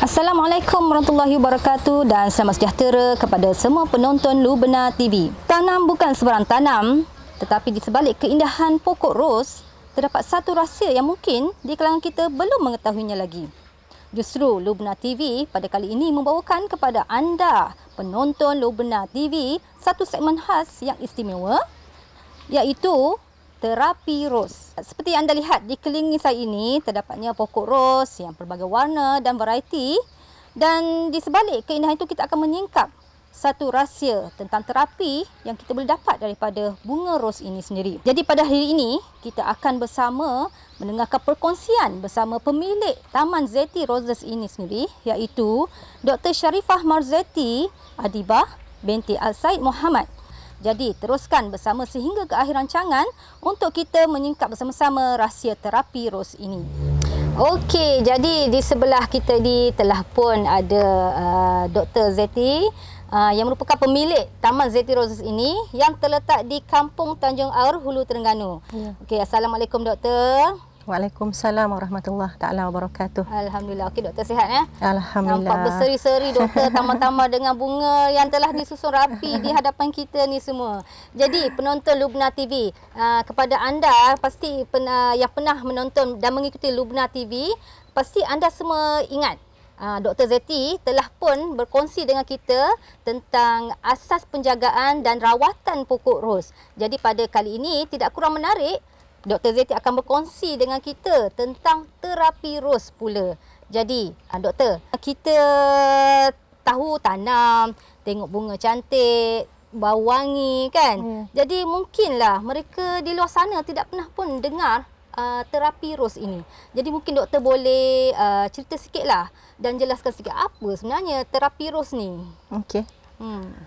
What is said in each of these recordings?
Assalamualaikum warahmatullahi wabarakatuh dan selamat sejahtera kepada semua penonton Lubena TV. Tanam bukan sebarang tanam, tetapi di sebalik keindahan pokok ros, terdapat satu rahsia yang mungkin di kalangan kita belum mengetahuinya lagi. Justru Lubena TV pada kali ini membawakan kepada anda, penonton Lubena TV, satu segmen khas yang istimewa iaitu terapi ros. Seperti anda lihat di kelingi saya ini terdapatnya pokok ros yang pelbagai warna dan variety dan di sebalik keindahan itu kita akan menyingkap satu rahsia tentang terapi yang kita boleh dapat daripada bunga ros ini sendiri. Jadi pada hari ini kita akan bersama mendengarkan perkongsian bersama pemilik Taman Zeti Roses ini sendiri iaitu Dr. Sharifah Marzeti Adibah binti Al-Said Muhammad jadi teruskan bersama sehingga ke akhir rancangan untuk kita menyingkap bersama-sama rahsia terapi Rose ini. Okey, jadi di sebelah kita di telah pun ada uh, Dr. Zeti uh, yang merupakan pemilik Taman Zeti Roses ini yang terletak di Kampung Tanjung Aur, Hulu Terengganu. Ya. Okey, Assalamualaikum Dr. Waalaikumsalam warahmatullahi taala wabarakatuh. Alhamdulillah. Okey doktor sihat ya? Alhamdulillah. Nampak berseri-seri doktor tambah-tambah dengan bunga yang telah disusun rapi di hadapan kita ni semua. Jadi penonton Lubna TV, uh, ah, kepada anda pasti pernah, yang pernah menonton dan mengikuti Lubna TV, pasti anda semua ingat ah, Dr. Zeti telah pun berkongsi dengan kita tentang asas penjagaan dan rawatan pokok ros. Jadi pada kali ini tidak kurang menarik Dr. Zeti akan berkongsi dengan kita tentang terapi ros pula. Jadi, ah, doktor, kita tahu tanam, tengok bunga cantik, bau wangi kan. Hmm. Jadi, mungkinlah mereka di luar sana tidak pernah pun dengar uh, terapi ros ini. Jadi, mungkin doktor boleh uh, cerita sikitlah dan jelaskan sikit apa sebenarnya terapi ros ni. Okey.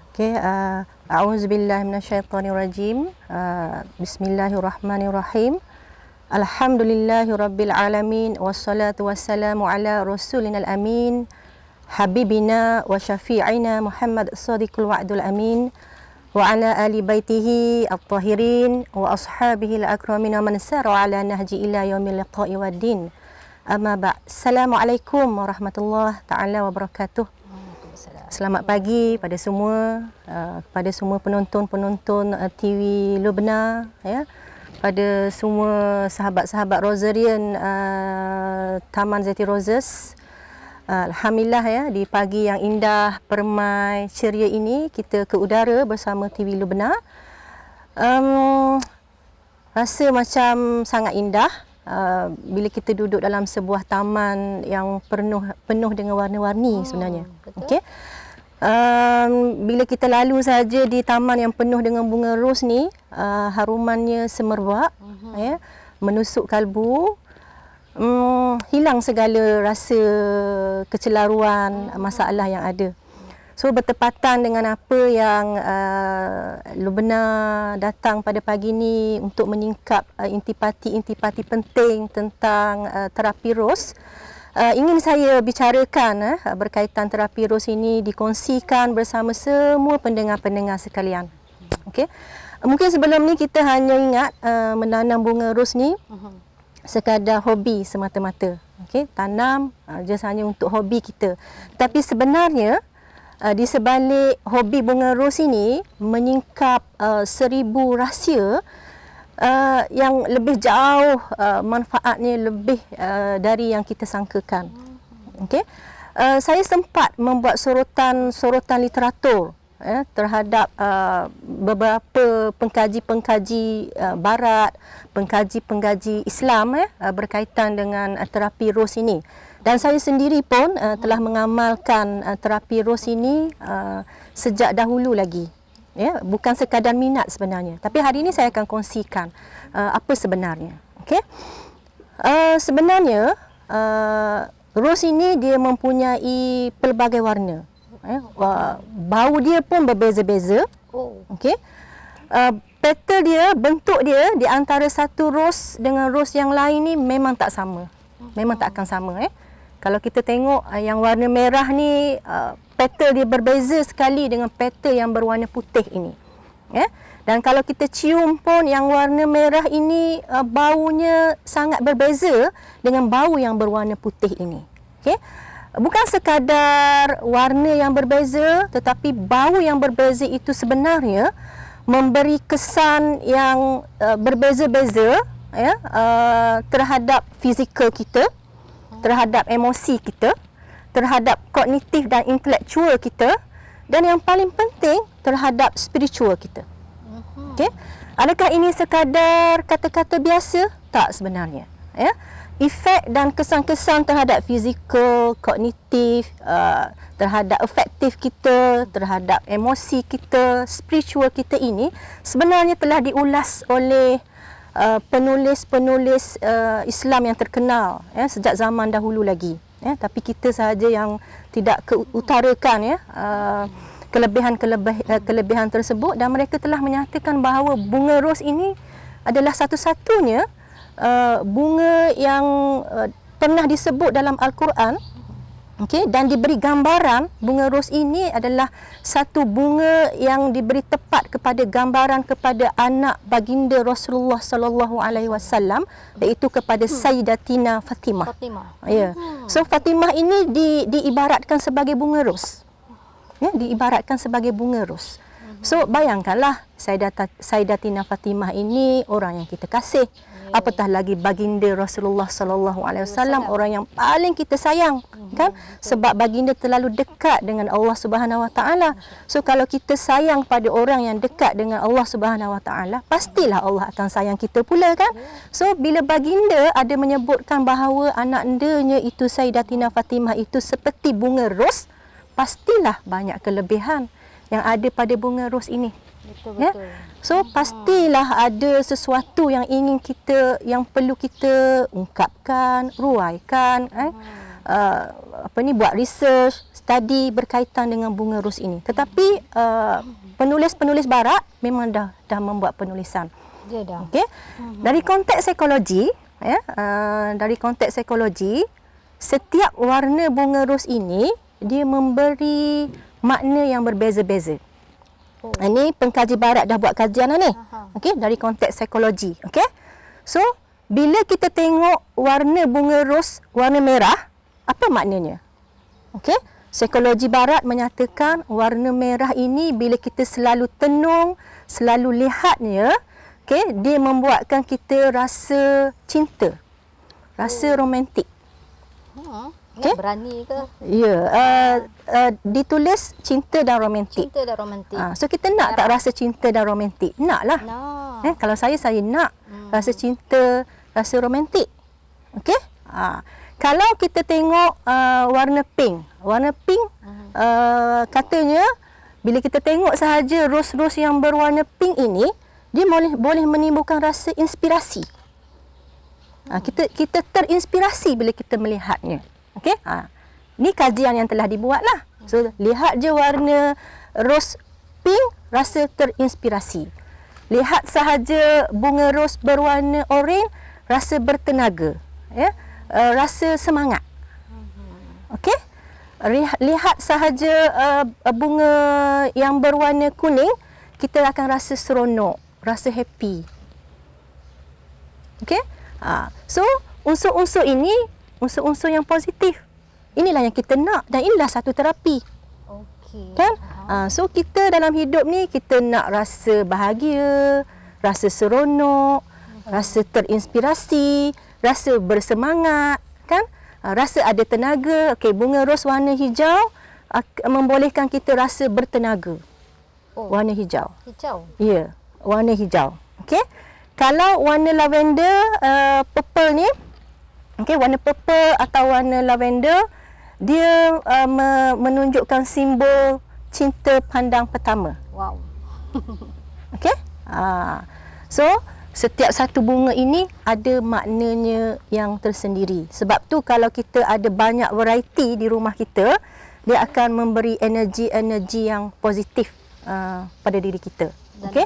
Okay, uh, a'udzu billahi minasyaitonir rajim. Uh, bismillahirrahmanirrahim. Alhamdulillahirabbil alamin wassalatu wassalamu ala rasulinal amin habibina wa syafi'ina Muhammad sadiqul wa'dul amin wa ala ali baitihi at-tahirin wa ashabihi al-akramin wa man sara ala nahji ila yaumil liqa'i wad din. Amma ba'd. Assalamualaikum warahmatullahi taala wabarakatuh. Selamat pagi pada semua uh, kepada semua penonton-penonton uh, TV Lubna ya. Pada semua sahabat-sahabat Rosarian uh, Taman Zeti Roses. Alhamdulillah ya di pagi yang indah permai ceria ini kita ke udara bersama TV Lubna. Um, rasa macam sangat indah uh, bila kita duduk dalam sebuah taman yang penuh penuh dengan warna-warni hmm, sebenarnya. okay? um, bila kita lalu saja di taman yang penuh dengan bunga ros ni uh, harumannya semerbak uh-huh. ya menusuk kalbu um, hilang segala rasa kecelaruan uh-huh. masalah yang ada so bertepatan dengan apa yang uh, eh, Lubna datang pada pagi ini untuk menyingkap uh, intipati-intipati penting tentang uh, terapi ros uh, ingin saya bicarakan uh, berkaitan terapi ros ini dikongsikan bersama semua pendengar-pendengar sekalian. Okay, Mungkin sebelum ni kita hanya ingat uh, menanam bunga ros ni mhm. sekadar hobi semata-mata. Okay, tanam uh, ah, just hanya untuk hobi kita. Tapi sebenarnya uh, di sebalik hobi bunga ros ini menyingkap uh, seribu rahsia uh, yang lebih jauh uh, manfaatnya lebih uh, dari yang kita sangkakan. Okey. Uh, saya sempat membuat sorotan-sorotan literatur ya terhadap uh, beberapa pengkaji-pengkaji uh, barat, pengkaji-pengkaji Islam ya uh, berkaitan dengan uh, terapi Rose ini. Dan saya sendiri pun uh, telah mengamalkan uh, terapi Rose ini uh, sejak dahulu lagi ya bukan sekadar minat sebenarnya tapi hari ini saya akan kongsikan uh, apa sebenarnya okey uh, sebenarnya uh, rose ini dia mempunyai pelbagai warna ya uh, bau dia pun berbeza-beza oh. okey uh, petal dia bentuk dia di antara satu rose dengan rose yang lain ni memang tak sama memang tak akan sama eh kalau kita tengok uh, yang warna merah ni uh, petal dia berbeza sekali dengan petal yang berwarna putih ini. Ya. Dan kalau kita cium pun yang warna merah ini uh, baunya sangat berbeza dengan bau yang berwarna putih ini. Okey. Bukan sekadar warna yang berbeza tetapi bau yang berbeza itu sebenarnya memberi kesan yang uh, berbeza-beza ya uh, terhadap fizikal kita terhadap emosi kita terhadap kognitif dan intelektual kita dan yang paling penting terhadap spiritual kita. Mhm. Okey. Adakah ini sekadar kata-kata biasa? Tak sebenarnya. Ya. Efek dan kesan-kesan terhadap fizikal, kognitif, uh, terhadap efektif kita, terhadap emosi kita, spiritual kita ini sebenarnya telah diulas oleh Uh, penulis-penulis uh, Islam yang terkenal ya, sejak zaman dahulu lagi. Ya, tapi kita sahaja yang tidak keutarakan ya, uh, kelebihan kelebih, uh, kelebihan tersebut dan mereka telah menyatakan bahawa bunga ros ini adalah satu-satunya uh, bunga yang uh, pernah disebut dalam Al-Quran Okey dan diberi gambaran bunga ros ini adalah satu bunga yang diberi tepat kepada gambaran kepada anak baginda Rasulullah sallallahu alaihi wasallam iaitu kepada hmm. Sayyidatina Fatimah. Fatimah. Ya. Yeah. Hmm. So Fatimah ini di diibaratkan sebagai bunga ros. Ya, yeah, diibaratkan sebagai bunga ros. Hmm. So bayangkanlah Sayyidatina Fatimah ini orang yang kita kasih. Hmm apatah lagi baginda Rasulullah sallallahu alaihi wasallam orang yang paling kita sayang kan sebab baginda terlalu dekat dengan Allah Subhanahu wa taala so kalau kita sayang pada orang yang dekat dengan Allah Subhanahu wa taala pastilah Allah akan sayang kita pula kan so bila baginda ada menyebutkan bahawa anak endanya itu Sayyidatina Fatimah itu seperti bunga ros pastilah banyak kelebihan yang ada pada bunga ros ini betul, ya? betul. So hmm. pastilah ada sesuatu yang ingin kita yang perlu kita ungkapkan, ruaikan eh? Hmm. uh, apa ni buat research, study berkaitan dengan bunga ros ini. Tetapi uh, penulis-penulis barat memang dah dah membuat penulisan. Ya dah. Okey. Hmm. Dari konteks psikologi ya, uh, dari konteks psikologi setiap warna bunga ros ini dia memberi makna yang berbeza-beza. Oh. Ini ah, pengkaji barat dah buat kajian lah ni. Okey, dari konteks psikologi. Okey. So, bila kita tengok warna bunga ros warna merah, apa maknanya? Okey. Psikologi barat menyatakan warna merah ini bila kita selalu tenung, selalu lihatnya, okay, dia membuatkan kita rasa cinta. Rasa oh. romantik. Ha. Okay. Berani ke? Ya. Yeah. Uh, eh, uh, ditulis cinta dan romantik. Cinta dan romantik. Uh, so kita nak Harap. tak rasa cinta dan romantik? lah. Nah. Eh, kalau saya, saya nak hmm. rasa cinta, rasa romantik. Okey? Uh, kalau kita tengok uh, warna pink. Warna pink uh, katanya bila kita tengok sahaja rose-rose yang berwarna pink ini, dia boleh, boleh menimbulkan rasa inspirasi. Hmm. Uh, kita kita terinspirasi bila kita melihatnya. Okey. Ha. Ni kajian yang telah dibuatlah. So lihat je warna rose pink rasa terinspirasi. Lihat sahaja bunga rose berwarna oranye rasa bertenaga. Ya. Yeah? Uh, rasa semangat. Okey. Lihat sahaja uh, bunga yang berwarna kuning kita akan rasa seronok, rasa happy. Okey? Ha. So unsur-unsur ini unsur-unsur yang positif. Inilah yang kita nak dan inilah satu terapi. Okey. Kan? Ha, so kita dalam hidup ni kita nak rasa bahagia, rasa seronok, uh-huh. rasa terinspirasi, rasa bersemangat, kan? Ha, rasa ada tenaga. Okey, bunga ros warna hijau membolehkan kita rasa bertenaga. Oh. Warna hijau. Hijau. Ya, yeah, warna hijau. Okey. Kalau warna lavender, uh, purple ni, Okey, warna purple atau warna lavender dia uh, me- menunjukkan simbol cinta pandang pertama. Wow. Okey? Ah. so, setiap satu bunga ini ada maknanya yang tersendiri. Sebab tu kalau kita ada banyak variety di rumah kita, dia akan memberi energi-energi yang positif uh, pada diri kita okey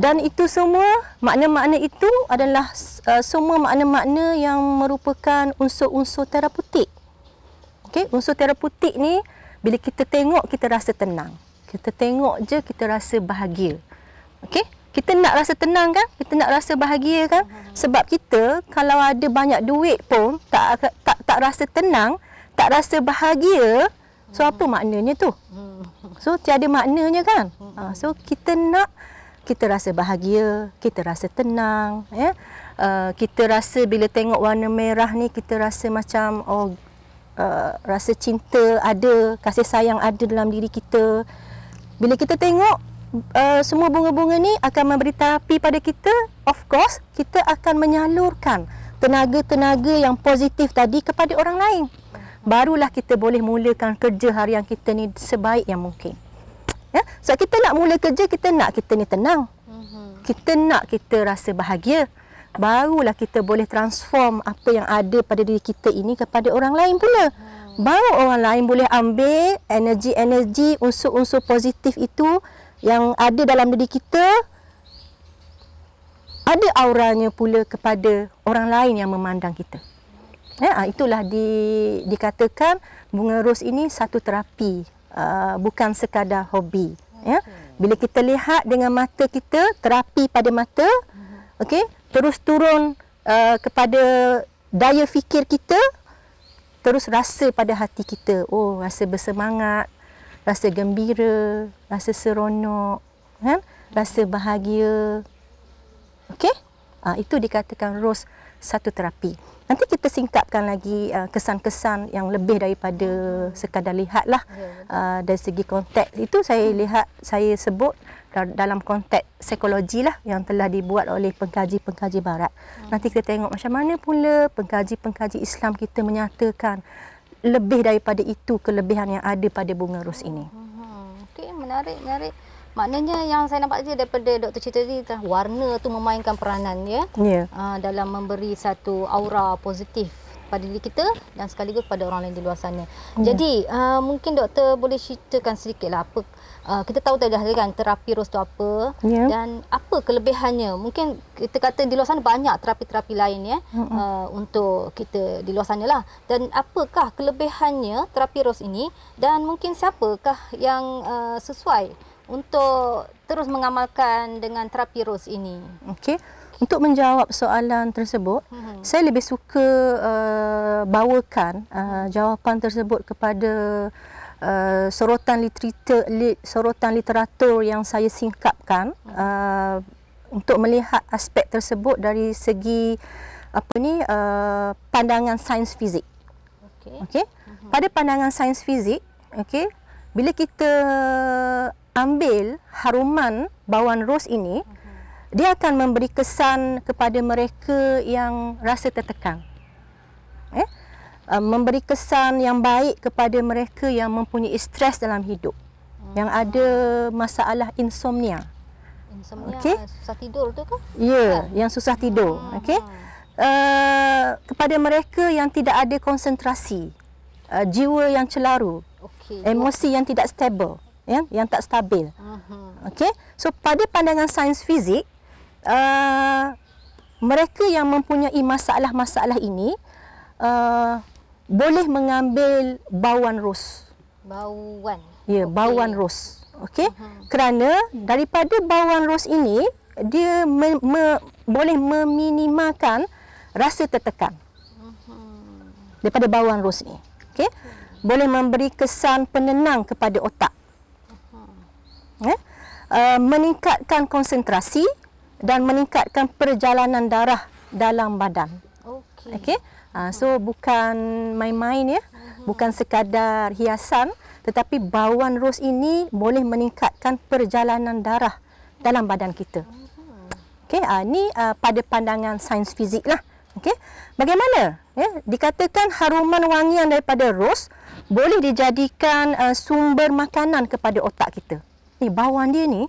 dan itu semua makna-makna itu adalah uh, semua makna-makna yang merupakan unsur-unsur terapeutik okey unsur terapeutik ni bila kita tengok kita rasa tenang kita tengok je kita rasa bahagia okey kita nak rasa tenang kan kita nak rasa bahagia kan sebab kita kalau ada banyak duit pun tak tak tak rasa tenang tak rasa bahagia So apa maknanya tu? So tiada maknanya kan? Ha, so kita nak kita rasa bahagia, kita rasa tenang, ya. Uh, kita rasa bila tengok warna merah ni kita rasa macam oh uh, rasa cinta ada, kasih sayang ada dalam diri kita. Bila kita tengok uh, semua bunga-bunga ni akan memberi tapi pada kita, of course, kita akan menyalurkan tenaga-tenaga yang positif tadi kepada orang lain barulah kita boleh mulakan kerja harian kita ni sebaik yang mungkin. Ya? Sebab kita nak mula kerja, kita nak kita ni tenang. Mhm. Kita nak kita rasa bahagia. Barulah kita boleh transform apa yang ada pada diri kita ini kepada orang lain pula. Hmm. Baru orang lain boleh ambil energi-energi, unsur-unsur positif itu yang ada dalam diri kita. Ada auranya pula kepada orang lain yang memandang kita. Ya, itulah di, dikatakan bunga ros ini satu terapi, uh, bukan sekadar hobi. Ya. Bila kita lihat dengan mata kita, terapi pada mata, mhm. okay, terus turun uh, kepada daya fikir kita, terus rasa pada hati kita, oh rasa bersemangat, rasa gembira, rasa seronok, kan? rasa bahagia. Okay? Uh, itu dikatakan ros satu terapi. Nanti kita singkapkan lagi uh, kesan-kesan uh, yang lebih daripada sekadar lihatlah ya, uh, dari segi konteks. Itu saya lihat, saya sebut dalam konteks psikologi lah yang telah dibuat oleh pengkaji-pengkaji barat. Ya. Nanti kita tengok macam mana pula pengkaji-pengkaji Islam kita menyatakan lebih daripada itu kelebihan yang ada pada bunga ros ini. Hmm, hmm, Okey, menarik, menarik. Maknanya yang saya nampak tadi daripada Dr. Cita tadi warna tu memainkan peranan ya. Yeah. Ya. Uh, dalam memberi satu aura positif pada diri kita dan sekaligus pada orang lain di luar sana. Yeah. Jadi, uh, mungkin doktor boleh ceritakan sedikitlah apa uh, kita tahu lah tadi kan terapi rose tu apa yeah. dan apa kelebihannya. Mungkin kita kata di luar sana banyak terapi-terapi lain ya mm-hmm. uh, untuk kita di luar sana lah. Dan apakah kelebihannya terapi rose ini dan mungkin siapakah yang uh, sesuai untuk terus mengamalkan dengan terapi rose ini? Okey. Untuk menjawab soalan tersebut, hmm. saya lebih suka uh, bawakan uh, jawapan tersebut kepada uh, sorotan literatur sorotan literatur yang saya singkapkan uh, untuk melihat aspek tersebut dari segi apa ni uh, pandangan sains fizik. Okey. Okay? Mhm. Pada pandangan sains fizik, okey, bila kita ambil haruman bawang ros ini dia akan memberi kesan kepada mereka yang rasa tertekan. Eh? Ah, memberi kesan yang baik kepada mereka yang mempunyai stres dalam hidup. Yang ada masalah insomnia. Insomnia okay? Ah, susah tidur tu ya, kan? Ya, ha. yang susah tidur. Hmm. Okay? Uh, ah, kepada mereka yang tidak ada konsentrasi. Uh, jiwa yang celaru. Okay. Emosi yang tidak stable yang yang tak stabil. Okey. So pada pandangan sains fizik, uh, mereka yang mempunyai masalah-masalah ini uh, boleh mengambil bauan ros. Bauan. Ya, yeah, okay. bauan ros. Okey. Kerana daripada bauan ros ini dia me, me, boleh meminimalkan rasa tertekan. Daripada bawang ros ni. Okey. Boleh memberi kesan penenang kepada otak. Ya. eh, meningkatkan konsentrasi dan meningkatkan perjalanan darah dalam badan. Okey. Okey. Uh, so bukan main-main ya. Mhm. Bukan sekadar hiasan tetapi bauan rose ini boleh meningkatkan perjalanan darah dalam badan kita. Mhm. Okey, uh, ah, ini uh, ah, pada pandangan sains fiziklah. Okey. Bagaimana? Ya, dikatakan haruman wangian daripada rose boleh dijadikan uh, sumber makanan kepada otak kita ni bawang dia ni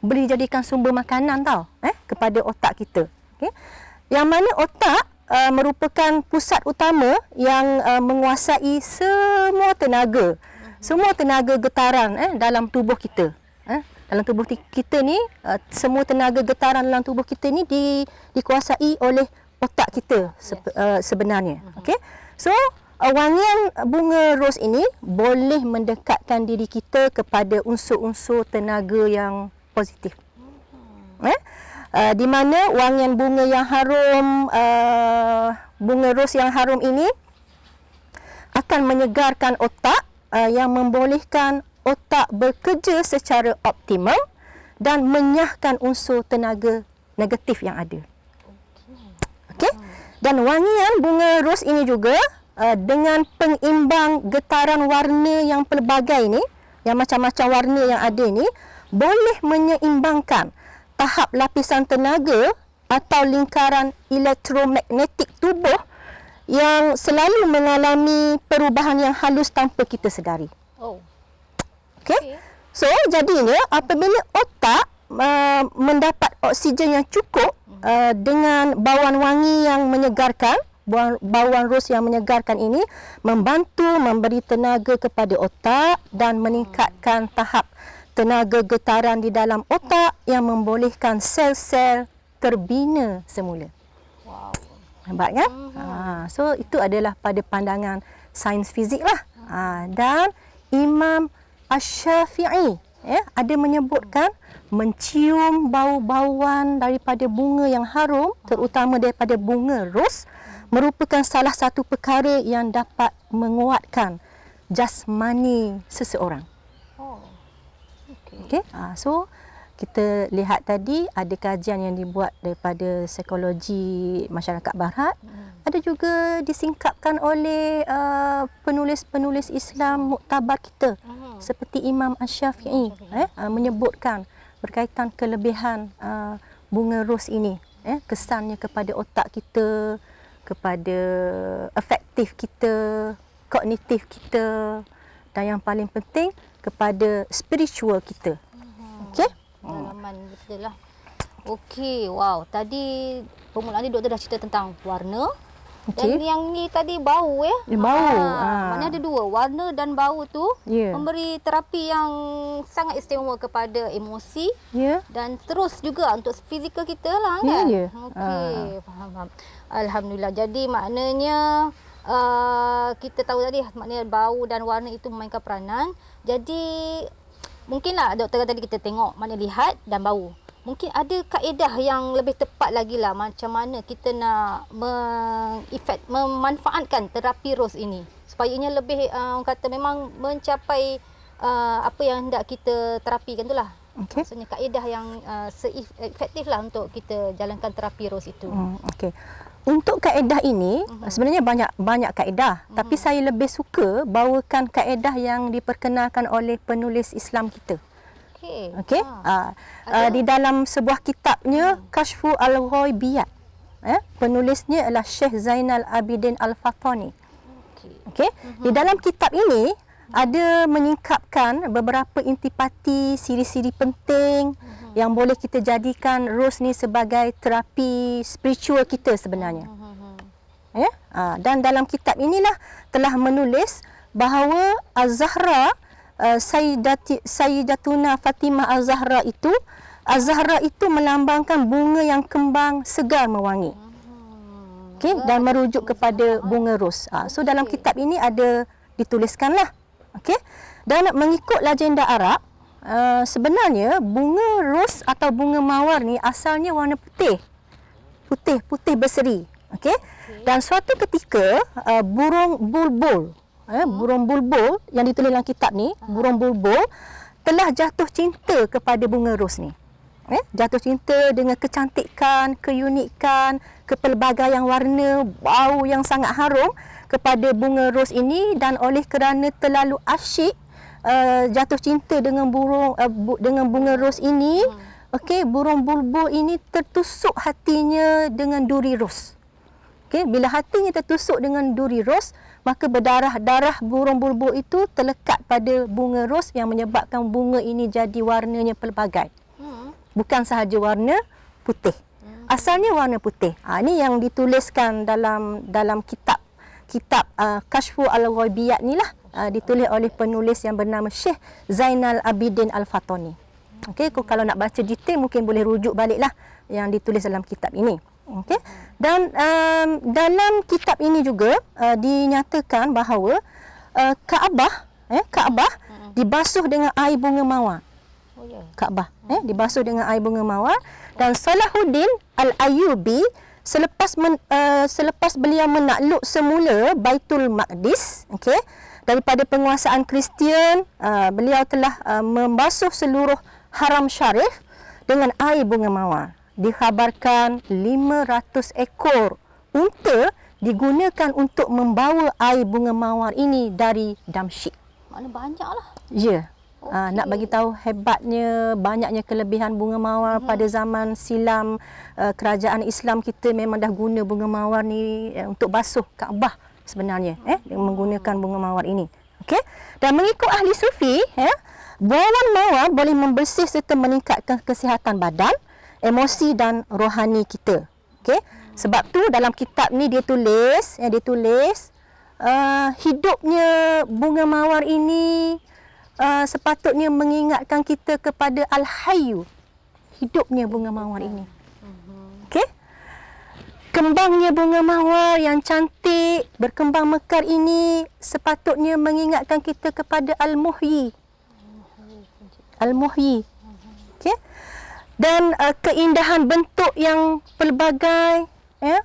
boleh jadikan sumber makanan tau eh kepada otak kita okey yang mana otak uh, merupakan pusat utama yang uh, menguasai semua tenaga semua tenaga getaran eh dalam tubuh kita eh dalam tubuh kita ni uh, semua tenaga getaran dalam tubuh kita ni di, dikuasai oleh otak kita sep, uh, sebenarnya mm-hmm. okey so Eh, wangian bunga ros ini boleh mendekatkan diri kita kepada unsur-unsur tenaga yang positif. Eh? Uh, di mana wangian bunga yang harum, uh, bunga ros yang harum ini akan menyegarkan otak uh, yang membolehkan otak bekerja secara optimal dan menyahkan unsur tenaga negatif yang ada. Okay? Dan wangian bunga ros ini juga Eh, dengan pengimbang getaran warna yang pelbagai ini, yang macam-macam warna yang ada ini, boleh menyeimbangkan tahap lapisan tenaga atau lingkaran elektromagnetik tubuh yang selalu mengalami perubahan yang halus tanpa kita sedari. Oh. Okey. So, jadinya apabila otak uh, mendapat oksigen yang cukup uh, dengan bauan wangi yang menyegarkan, bauan ros yang menyegarkan ini membantu memberi tenaga kepada otak dan meningkatkan tahap tenaga getaran di dalam otak yang membolehkan sel-sel terbina semula. Wow. Hebat kan? Mhm. Ha, so itu adalah pada pandangan sains fizik lah. Ha, dan Imam Ash-Shafi'i ya, ada menyebutkan mencium bau-bauan daripada bunga yang harum terutama daripada bunga ros merupakan salah satu perkara yang dapat menguatkan jasmani seseorang. Oh. Okay. Ha, ah, so kita lihat tadi ada kajian yang dibuat daripada psikologi masyarakat barat. Hmm. Ada juga disingkapkan oleh uh, penulis-penulis Islam muktabar kita hmm. seperti Imam Asy-Syafi'i hmm. eh uh, menyebutkan berkaitan kelebihan uh, bunga ros ini eh kesannya kepada otak kita, kepada efektif kita, kognitif kita dan yang paling penting kepada spiritual kita. Hmm. Okey? Pengalaman hmm. betul lah. Okey, wow. Tadi permulaan ni doktor dah cerita tentang warna, Okay. Dan yang ni tadi bau ya. Ya bau. Ha. Ha. Maknanya ada dua, warna dan bau tu yeah. memberi terapi yang sangat istimewa kepada emosi yeah. dan terus juga untuk fizikal kita lah ya, kan. Ya. Yeah, yeah. Okey, ha. faham, faham. Alhamdulillah. Jadi maknanya uh, kita tahu tadi maknanya bau dan warna itu memainkan peranan. Jadi mungkinlah doktor tadi kita tengok mana lihat dan bau mungkin ada kaedah yang lebih tepat lagi lah macam mana kita nak mengefek memanfaatkan terapi rose ini supaya ia lebih uh, kata memang mencapai uh, apa yang hendak kita terapi, terapikan itulah okay. maksudnya kaedah yang uh, efektif lah untuk kita jalankan terapi rose itu hmm, okey untuk kaedah ini uh-huh. sebenarnya banyak banyak kaedah uh-huh. tapi saya lebih suka bawakan kaedah yang diperkenalkan oleh penulis Islam kita Okey. Okey. Ha. Uh, uh, di dalam sebuah kitabnya hmm. Kashfu al-Ghaibiyat. Eh, penulisnya adalah Sheikh Zainal Abidin Al-Fathani. Okey. Okey. Uh-huh. Di mhm. dalam kitab ini ada menyingkapkan beberapa intipati siri-siri penting uh-huh. yang boleh kita jadikan rose ni sebagai terapi spiritual kita sebenarnya. Uh-huh. Mhm, yeah? Ya? uh, dan dalam kitab inilah telah menulis bahawa Az-Zahra uh, Eh, Sayyidatuna Fatimah Az-Zahra itu Az-Zahra itu melambangkan bunga yang kembang segar mewangi okay? dan merujuk kepada bunga ros ha, ah, so dalam kitab ini ada dituliskanlah okay? dan mengikut legenda Arab uh, sebenarnya bunga ros atau bunga mawar ni asalnya warna putih putih, putih berseri okay? dan suatu ketika uh, burung bulbul eh, burung bulbul yang ditulis dalam kitab ni, hmm. burung bulbul telah jatuh cinta kepada bunga ros ni. Eh, jatuh cinta dengan kecantikan, keunikan, kepelbagaian warna, bau yang sangat harum kepada bunga ros ini dan oleh kerana terlalu asyik uh, jatuh cinta dengan burung uh, bu, dengan bunga ros ini, hmm. okey, burung bulbul ini tertusuk hatinya dengan duri ros. Okey, bila hatinya tertusuk dengan duri ros, maka berdarah-darah burung bulbul itu terlekat pada bunga ros yang menyebabkan bunga ini jadi warnanya pelbagai. Hmm. Bukan sahaja warna putih. Hmm. Asalnya warna putih. Ha, ini yang dituliskan dalam dalam kitab kitab uh, Kashfu Al-Ghaibiyat ni lah. Uh, ditulis oleh penulis yang bernama Syekh Zainal Abidin Al-Fatoni. Okay, kalau nak baca detail mungkin boleh rujuk baliklah yang ditulis dalam kitab ini. Okay, Dan um, dalam kitab ini juga uh, dinyatakan bahawa uh, Kaabah, eh Kaabah dibasuh dengan air bunga mawar. Oh ya. Kaabah eh dibasuh dengan air bunga mawar dan Salahuddin Al-Ayyubi selepas men, uh, selepas beliau menakluk semula Baitul Maqdis, okay, daripada penguasaan Kristian, uh, beliau telah uh, membasuh seluruh Haram Syarif dengan air bunga mawar dikhabarkan 500 ekor unta digunakan untuk membawa air bunga mawar ini dari Damsyik. Mana banyaklah. Ya. Yeah. Okay. Uh, nak bagi tahu hebatnya banyaknya kelebihan bunga mawar hmm. pada zaman silam uh, kerajaan Islam kita memang dah guna bunga mawar ni uh, untuk basuh Kaabah sebenarnya eh hmm. menggunakan bunga mawar ini. Okey. Dan mengikut ahli sufi ya, eh, bunga mawar boleh membersih serta meningkatkan kesihatan badan emosi dan rohani kita. Okey. Sebab tu dalam kitab ni dia tulis, yang dia tulis uh, hidupnya bunga mawar ini uh, sepatutnya mengingatkan kita kepada al-hayyu. Hidupnya bunga mawar ini. Okey. Kembangnya bunga mawar yang cantik berkembang mekar ini sepatutnya mengingatkan kita kepada al-muhyi. Al-muhyi dan uh, keindahan bentuk yang pelbagai ya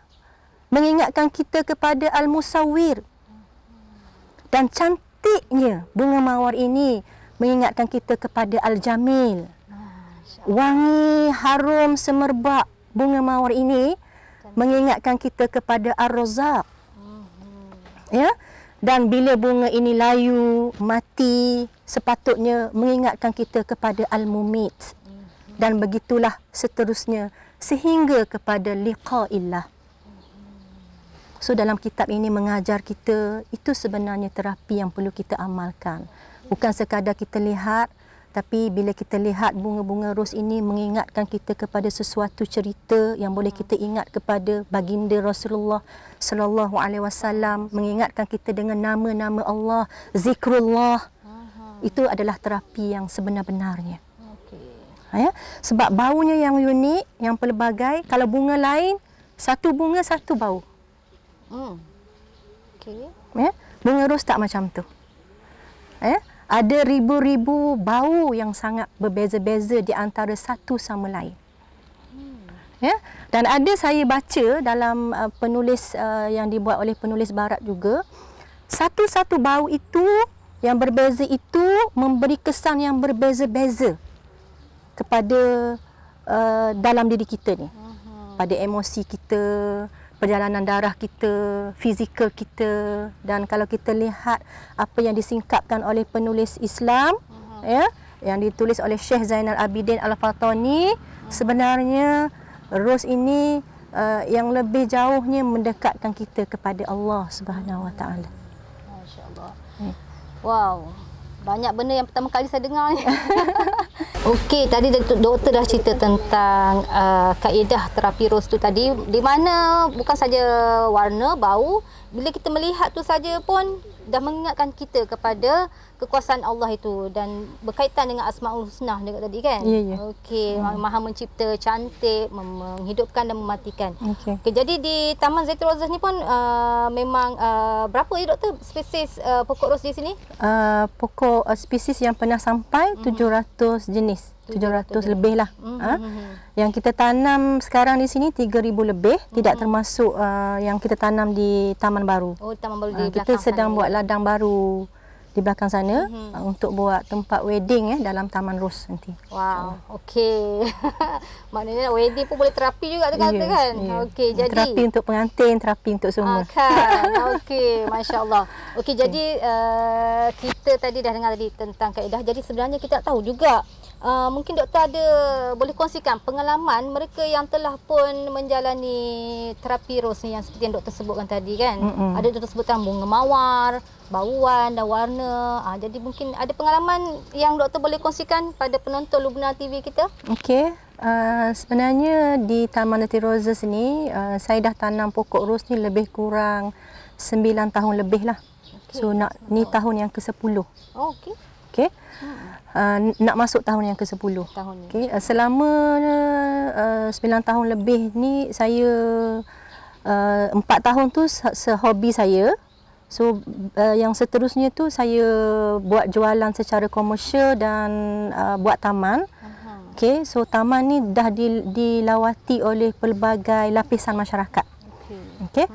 mengingatkan kita kepada al-musawwir dan cantiknya bunga mawar ini mengingatkan kita kepada al-jamil wangi harum semerbak bunga mawar ini mengingatkan kita kepada ar-razzaq mhm. ya dan bila bunga ini layu mati sepatutnya mengingatkan kita kepada al-mumit dan begitulah seterusnya sehingga kepada liqa'illah. So dalam kitab ini mengajar kita itu sebenarnya terapi yang perlu kita amalkan. Bukan sekadar kita lihat tapi bila kita lihat bunga-bunga ros ini mengingatkan kita kepada sesuatu cerita yang boleh kita ingat kepada baginda Rasulullah sallallahu alaihi wasallam mengingatkan kita dengan nama-nama Allah zikrullah itu adalah terapi yang sebenar-benarnya. Ha, ya sebab baunya yang unik yang pelbagai kalau bunga lain satu bunga satu bau hmm okey ya bunga ros tak macam tu ha, ya ada ribu-ribu bau yang sangat berbeza-beza di antara satu sama lain hmm. ya dan ada saya baca dalam uh, penulis uh, yang dibuat oleh penulis barat juga satu-satu bau itu yang berbeza itu memberi kesan yang berbeza-beza kepada uh, dalam diri kita ni. Mhm. Pada emosi kita, perjalanan darah kita, fizikal kita dan kalau kita lihat apa yang disingkapkan oleh penulis Islam uh-huh. ya yang ditulis oleh Sheikh Zainal Abidin Al-Fatani uh-huh. Mhm. sebenarnya ros ini uh, yang lebih jauhnya mendekatkan kita kepada Allah Subhanahu Wa Taala. Masya-Allah. Hmm. Wow. Banyak benda yang pertama kali saya dengar ni. Okey, tadi doktor dah cerita tentang uh, kaedah terapi rose tu tadi di mana bukan saja warna, bau, bila kita melihat tu saja pun dah mengingatkan kita kepada kekuasaan Allah itu dan berkaitan dengan Asmaul Husna juga tadi kan. Yeah, yeah. Okey, hmm. Maha Mencipta, cantik, menghidupkan dan mematikan. Okey. Okay, jadi di Taman Zaitun Roses ni pun uh, memang uh, berapa ya doktor spesies uh, pokok ros di sini? Uh, pokok uh, spesies yang pernah sampai mm-hmm. 700 jenis. Tujuh ratus lebih lah. Mm-hmm. Ha? Mm-hmm. Yang kita tanam sekarang di sini tiga ribu lebih. Mm-hmm. Tidak termasuk uh, yang kita tanam di Taman Baru. Oh, Taman Baru di ha, belakang Kita sedang ya. buat ladang baru di belakang sana mm-hmm. untuk buat tempat wedding eh dalam Taman Ros nanti. Wow, okey. Maknanya wedding pun boleh terapi juga tu yes, kata kan? Yes. Kan? Okey, jadi terapi untuk pengantin, terapi untuk semua. Okey. Ah, kan. Okey, masya-Allah. Okey, okay. jadi uh, kita tadi dah dengar tadi tentang kaedah. Jadi sebenarnya kita tak tahu juga Uh, mungkin doktor ada boleh kongsikan pengalaman mereka yang telah pun menjalani terapi ros ni yang seperti yang doktor sebutkan tadi kan. Mm-mm. Ada doktor sebutkan bunga mawar, bauan dan warna. Ha, jadi mungkin ada pengalaman yang doktor boleh kongsikan pada penonton Lubna TV kita? Okey. Uh, sebenarnya di Taman Nati Roses ini uh, ah, saya dah tanam pokok ros ni lebih kurang 9 tahun lebih lah. Okay. So, nak, ni tahun yang ke-10. Oh, okey. Okey. Uh, nak masuk tahun yang ke-10. Tahun ni. Okay. Uh, selama uh, 9 tahun lebih ni, saya... Uh, 4 tahun tu se saya. So uh, yang seterusnya tu saya buat jualan secara komersial dan uh, buat taman. Aha. Okay, so taman ni dah dilawati oleh pelbagai lapisan masyarakat. Okay, okay.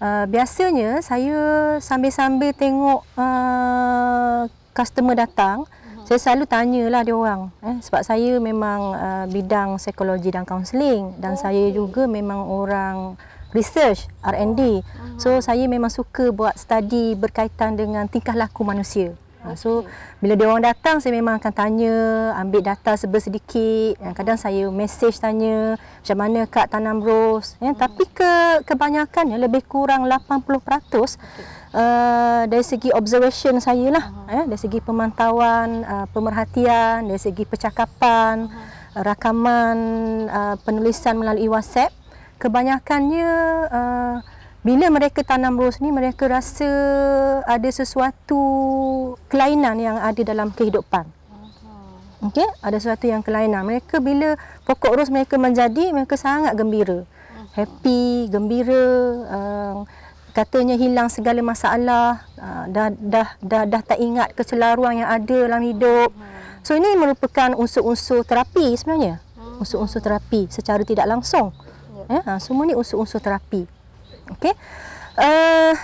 Uh, biasanya saya sambil-sambil tengok uh, customer datang, Aha. saya selalu tanyalah dia orang. Eh, sebab saya memang uh, bidang psikologi dan kaunseling dan okay. saya juga memang orang research R&D. Oh, so saya memang suka buat study berkaitan dengan tingkah laku manusia. Okay. Ha, so bila dia orang datang saya memang akan tanya, ambil data sebesar sedikit. Kadang oh. saya message tanya macam mana kak tanam rose. Ya, hmm. tapi ke kebanyakannya lebih kurang 80% okay. uh, dari segi observation saya lah. Uh-huh. dari segi pemantauan, uh, pemerhatian, dari segi percakapan, uh rakaman, uh, penulisan melalui WhatsApp kebanyakannya uh, bila mereka tanam ros ni mereka rasa ada sesuatu kelainan yang ada dalam kehidupan. Okey, ada sesuatu yang kelainan. Mereka bila pokok ros mereka menjadi mereka sangat gembira. Happy, gembira, uh, katanya hilang segala masalah, uh, dah, dah dah dah tak ingat kecelaruan yang ada dalam hidup. So ini merupakan unsur-unsur terapi sebenarnya. Unsur-unsur terapi secara tidak langsung. Ha, semua ni unsur-unsur terapi. Okey. Uh,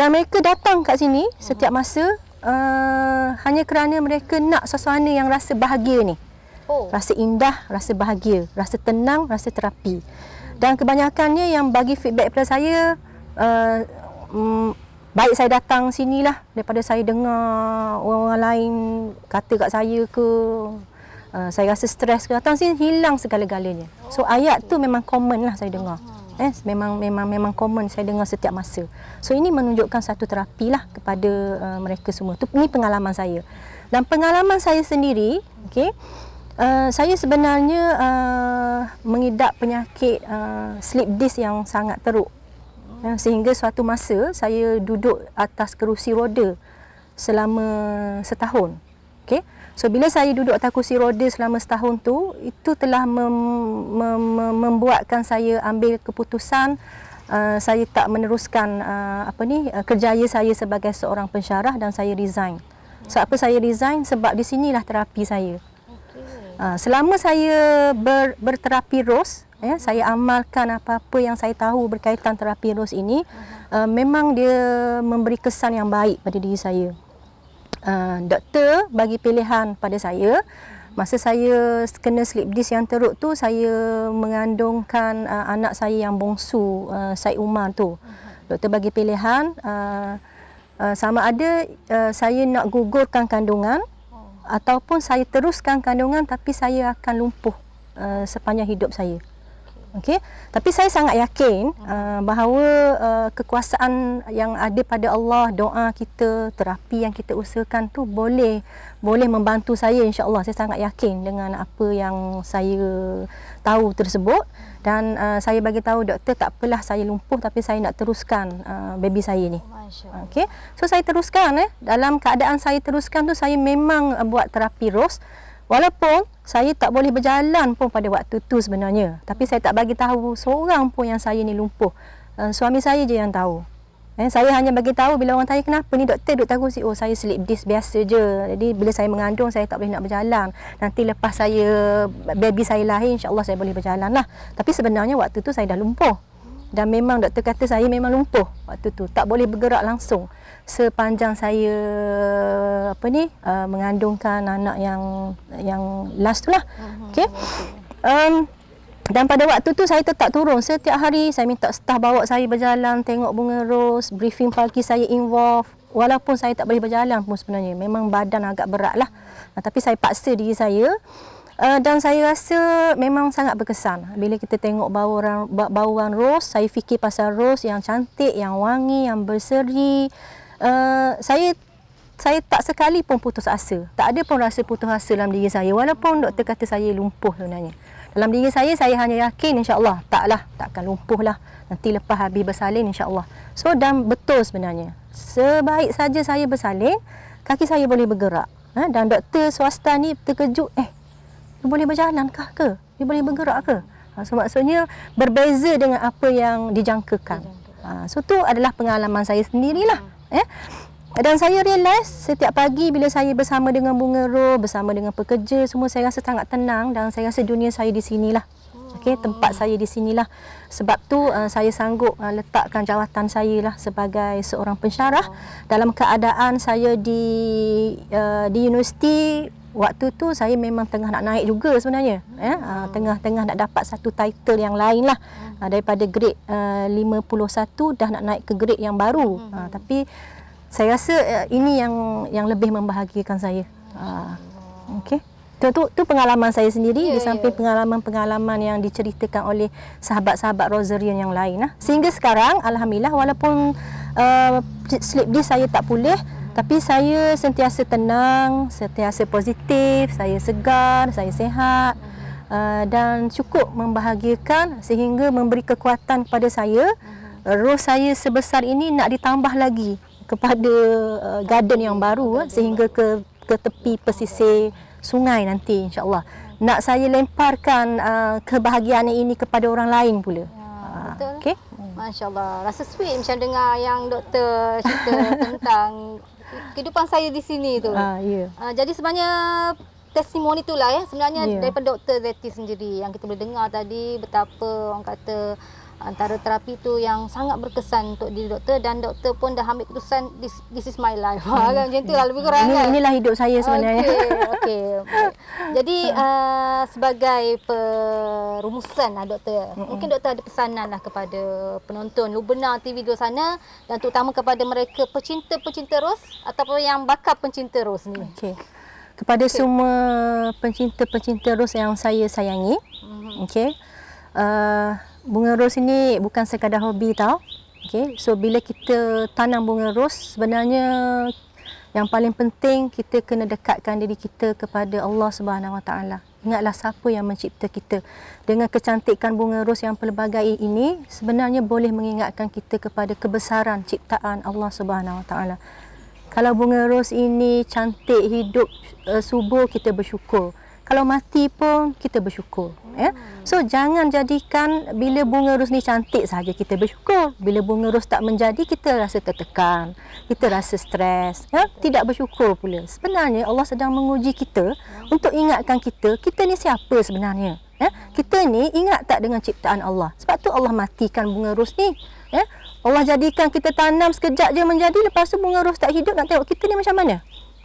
dan mereka datang kat sini setiap mhm. masa uh, hanya kerana mereka nak suasana yang rasa bahagia ni. Oh. Rasa indah, rasa bahagia, rasa tenang, rasa terapi. Dan kebanyakannya yang bagi feedback kepada saya uh, um, baik saya datang sinilah daripada saya dengar orang-orang lain kata kat saya ke uh, saya rasa stres ke atau sini hilang segala-galanya. So ayat tu memang common lah saya dengar. Eh, memang memang memang common saya dengar setiap masa. So ini menunjukkan satu terapi lah kepada uh, mereka semua. Tu ini pengalaman saya. Dan pengalaman saya sendiri, okey. Uh, saya sebenarnya uh, mengidap penyakit uh, sleep disc yang sangat teruk. Uh, sehingga suatu masa saya duduk atas kerusi roda selama setahun. okay? So bila saya duduk atas kursi roda selama setahun tu, itu telah mem, mem, mem, membuatkan saya ambil keputusan uh, saya tak meneruskan uh, apa ni uh, kerjaya saya sebagai seorang pensyarah dan saya resign. So apa saya resign sebab di sinilah terapi saya. Uh, selama saya ber, berterapi ros Ya, saya amalkan apa-apa yang saya tahu berkaitan terapi ros ini uh-huh. uh, memang dia memberi kesan yang baik pada diri saya uh, doktor bagi pilihan pada saya masa saya kena sleep disc yang teruk tu saya mengandungkan uh, anak saya yang bongsu uh, ah, Said Umar tu doktor bagi pilihan uh, uh, sama ada uh, saya nak gugurkan kandungan ataupun saya teruskan kandungan tapi saya akan lumpuh uh, sepanjang hidup saya Okay, Tapi saya sangat yakin hmm. uh, bahawa uh, kekuasaan yang ada pada Allah, doa kita, terapi yang kita usahakan tu boleh boleh membantu saya insya-Allah. Saya sangat yakin dengan apa yang saya tahu tersebut dan uh, saya bagi tahu doktor tak apalah saya lumpuh tapi saya nak teruskan uh, baby saya ni. Okay, So saya teruskan eh dalam keadaan saya teruskan tu saya memang uh, buat terapi ros. Walaupun saya tak boleh berjalan pun pada waktu tu sebenarnya, tapi saya tak bagi tahu seorang pun yang saya ni lumpuh. Uh, suami saya je yang tahu. Eh, saya hanya bagi tahu bila orang tanya kenapa ni doktor duk tahu si oh saya slip disc biasa je. Jadi bila saya mengandung saya tak boleh nak berjalan. Nanti lepas saya baby saya lahir insya-Allah saya boleh berjalan lah. Tapi sebenarnya waktu tu saya dah lumpuh. Dan memang doktor kata saya memang lumpuh waktu tu tak boleh bergerak langsung sepanjang saya apa ni uh, mengandungkan anak yang yang last tu lah. Mhm, Okey. Um, dan pada waktu tu saya tetap turun setiap hari saya minta staff bawa saya berjalan tengok bunga ros, briefing pagi saya involve walaupun saya tak boleh berjalan pun sebenarnya memang badan agak berat lah uh, tapi saya paksa diri saya Uh, dan saya rasa memang sangat berkesan bila kita tengok bauan bauan bau rose saya fikir pasal rose yang cantik yang wangi yang berseri uh, saya saya tak sekali pun putus asa. Tak ada pun rasa putus asa dalam diri saya. Walaupun doktor kata saya lumpuh sebenarnya. Dalam diri saya, saya hanya yakin insyaAllah. Taklah, takkan lumpuh lah. Nanti lepas habis bersalin insyaAllah. So, dan betul sebenarnya. Sebaik saja saya bersalin, kaki saya boleh bergerak. Ha? Dan doktor swasta ni terkejut, eh, dia boleh berjalan kah ke? Dia boleh bergerak ke? Ha, so, maksudnya berbeza dengan apa yang dijangkakan. Ha, so, tu adalah pengalaman saya sendirilah. Hmm eh dan saya realize setiap pagi bila saya bersama dengan bunga roh, bersama dengan pekerja semua saya rasa sangat tenang dan saya rasa dunia saya di sinilah. okay tempat saya di sinilah. Sebab tu uh, saya sanggup uh, letakkan jawatan saya lah sebagai seorang pensyarah dalam keadaan saya di uh, di universiti waktu tu saya memang tengah nak naik juga sebenarnya ya uh, tengah-tengah nak dapat satu title yang lain lah uh, daripada grade ah, uh, 51 dah nak naik ke grade yang baru uh, tapi saya rasa uh, ini yang yang lebih membahagiakan saya uh, okey itu, tu pengalaman saya sendiri yeah, di ya. samping yeah. pengalaman-pengalaman yang diceritakan oleh sahabat-sahabat Rosarian yang lain. lah Sehingga sekarang, Alhamdulillah, walaupun uh, slip disk saya tak pulih, tapi saya sentiasa tenang, sentiasa positif, saya segar, saya sehat uh, dan cukup membahagiakan sehingga memberi kekuatan kepada saya. Uh, roh saya sebesar ini nak ditambah lagi kepada uh, garden yang baru uh, sehingga ke, ke tepi pesisir sungai nanti insyaAllah. Nak saya lemparkan uh, kebahagiaan ini kepada orang lain pula. Ya, ah, betul. Okay. Masya Allah. Rasa sweet macam dengar yang doktor cerita tentang kehidupan saya di sini tu. Ha, yeah. Ya. Ah, jadi sebenarnya testimoni itulah eh. ya sebenarnya yeah. daripada Dr. Zeti sendiri yang kita boleh dengar tadi betapa orang kata antara terapi tu yang sangat berkesan untuk diri doktor dan doktor pun dah ambil keputusan this, this is my life ha, kan macam hmm. tu lah lebih kurang Ini, kan inilah hidup saya sebenarnya okay, okay. jadi hmm. uh, sebagai perumusan lah doktor Mm-mm. mungkin doktor ada pesanan lah kepada penonton Lubena TV di sana dan terutama kepada mereka pecinta-pecinta ros ataupun yang bakal pecinta ros ni okay. kepada okay. semua pecinta pecinta ros yang saya sayangi mm-hmm. okay. uh, bunga ros ini bukan sekadar hobi tau. Okay. So bila kita tanam bunga ros sebenarnya yang paling penting kita kena dekatkan diri kita kepada Allah Subhanahu Wa Taala. Ingatlah siapa yang mencipta kita. Dengan kecantikan bunga ros yang pelbagai ini sebenarnya boleh mengingatkan kita kepada kebesaran ciptaan Allah Subhanahu Wa Taala. Kalau bunga ros ini cantik hidup eh, subur kita bersyukur kalau mati pun kita bersyukur hmm. ya so jangan jadikan bila bunga ros ni cantik saja kita bersyukur bila bunga ros tak menjadi kita rasa tertekan kita rasa stres ya tidak bersyukur pula sebenarnya Allah sedang menguji kita hmm. untuk ingatkan kita kita ni siapa sebenarnya ya kita ni ingat tak dengan ciptaan Allah sebab tu Allah matikan bunga ros ni ya Allah jadikan kita tanam sekejap je menjadi lepas tu bunga ros tak hidup nak tengok kita ni macam mana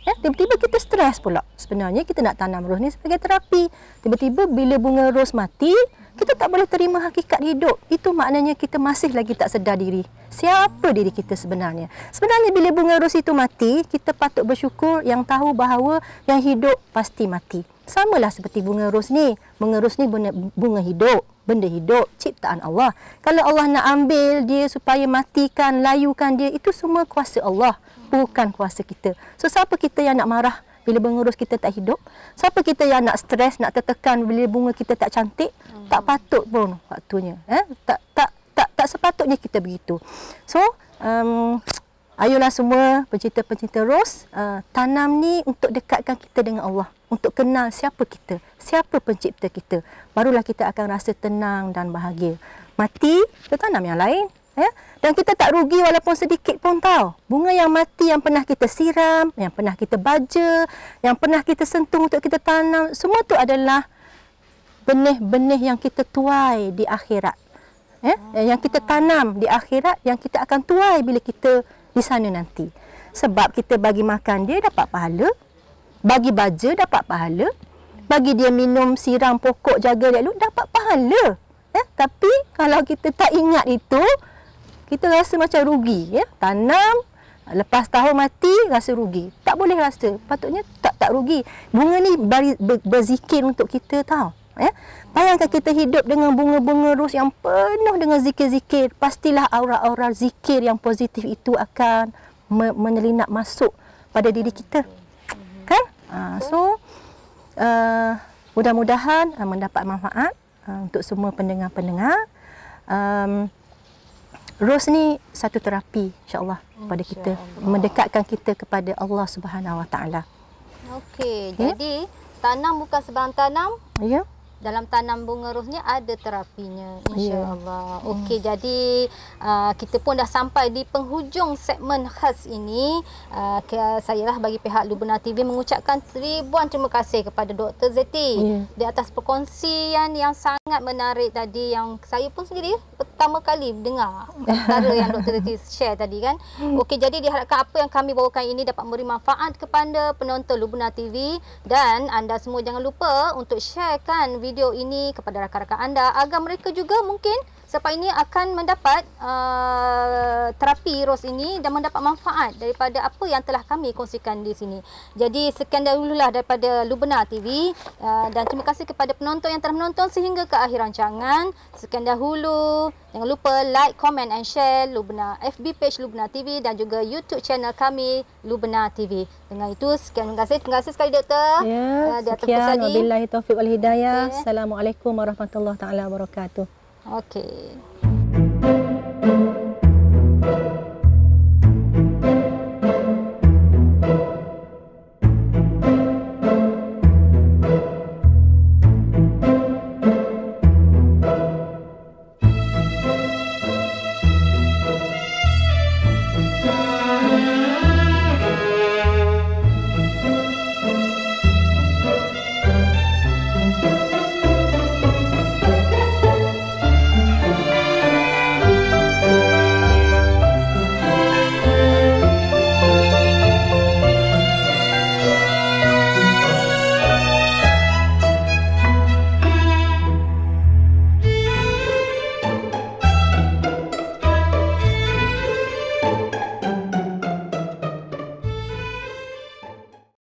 Ya, tiba-tiba kita stres pula. Sebenarnya kita nak tanam rose ni sebagai terapi. Tiba-tiba bila bunga ros mati, kita tak boleh terima hakikat hidup. Itu maknanya kita masih lagi tak sedar diri. Siapa diri kita sebenarnya? Sebenarnya bila bunga ros itu mati, kita patut bersyukur yang tahu bahawa yang hidup pasti mati. Sama lah seperti bunga ros ni. Bunga rose ni bunga, bunga hidup benda hidup, ciptaan Allah. Kalau Allah nak ambil dia supaya matikan, layukan dia, itu semua kuasa Allah mampukan kuasa kita. So siapa kita yang nak marah bila pengurus kita tak hidup? Siapa kita yang nak stres, nak tertekan bila bunga kita tak cantik? Hmm. Tak patut pun waktunya. Eh? Tak, tak, tak, tak sepatutnya kita begitu. So, um, ayolah semua pencinta-pencinta Rose, uh, tanam ni untuk dekatkan kita dengan Allah. Untuk kenal siapa kita, siapa pencipta kita. Barulah kita akan rasa tenang dan bahagia. Mati, kita tanam yang lain ya dan kita tak rugi walaupun sedikit pun tahu bunga yang mati yang pernah kita siram yang pernah kita baja yang pernah kita sentuh untuk kita tanam semua itu adalah benih-benih yang kita tuai di akhirat ya yang kita tanam di akhirat yang kita akan tuai bila kita di sana nanti sebab kita bagi makan dia dapat pahala bagi baja dapat pahala bagi dia minum siram pokok jaga dia lu dapat pahala ya tapi kalau kita tak ingat itu kita rasa macam rugi ya tanam lepas tahun mati rasa rugi tak boleh rasa patutnya tak tak rugi bunga ni beri, berzikir untuk kita tahu ya bayangkan kita hidup dengan bunga-bunga ros yang penuh dengan zikir-zikir pastilah aura-aura zikir yang positif itu akan me- menyelinap masuk pada diri kita kan ha, so uh, mudah-mudahan uh, mendapat manfaat uh, untuk semua pendengar-pendengar um, Rose ni satu terapi insyaallah kepada kita Allah. mendekatkan kita kepada Allah Subhanahu Wa Taala. Ya? jadi tanam bukan sebarang tanam. Ya. Yeah dalam tanam bunga rohnya ada terapinya insyaallah. Yeah. Okey mm. jadi uh, kita pun dah sampai di penghujung segmen khas ini. Uh, saya lah bagi pihak Lubna TV mengucapkan ribuan terima kasih kepada Dr Zeti yeah. di atas perkongsian yang sangat menarik tadi yang saya pun sendiri pertama kali dengar cara yang Dr Zeti share tadi kan. Hmm. Okey jadi diharapkan apa yang kami bawakan ini dapat memberi manfaat kepada penonton Lubna TV dan anda semua jangan lupa untuk sharekan video video ini kepada rakan-rakan anda agar mereka juga mungkin selepas ini akan mendapat uh, terapi ros ini dan mendapat manfaat daripada apa yang telah kami kongsikan di sini. Jadi sekian dahululah daripada Lubna TV uh, dan terima kasih kepada penonton yang telah menonton sehingga ke akhir rancangan. Sekian dahulu. Jangan lupa like, comment and share Lubna FB page Lubna TV dan juga YouTube channel kami Lubna TV. Dengan itu sekian terima kasih. Terima kasih sekali doktor. Ya. uh, sekian. Wabillahi taufiq wal hidayah. Okay. Assalamualaikum warahmatullahi taala wabarakatuh. Okey.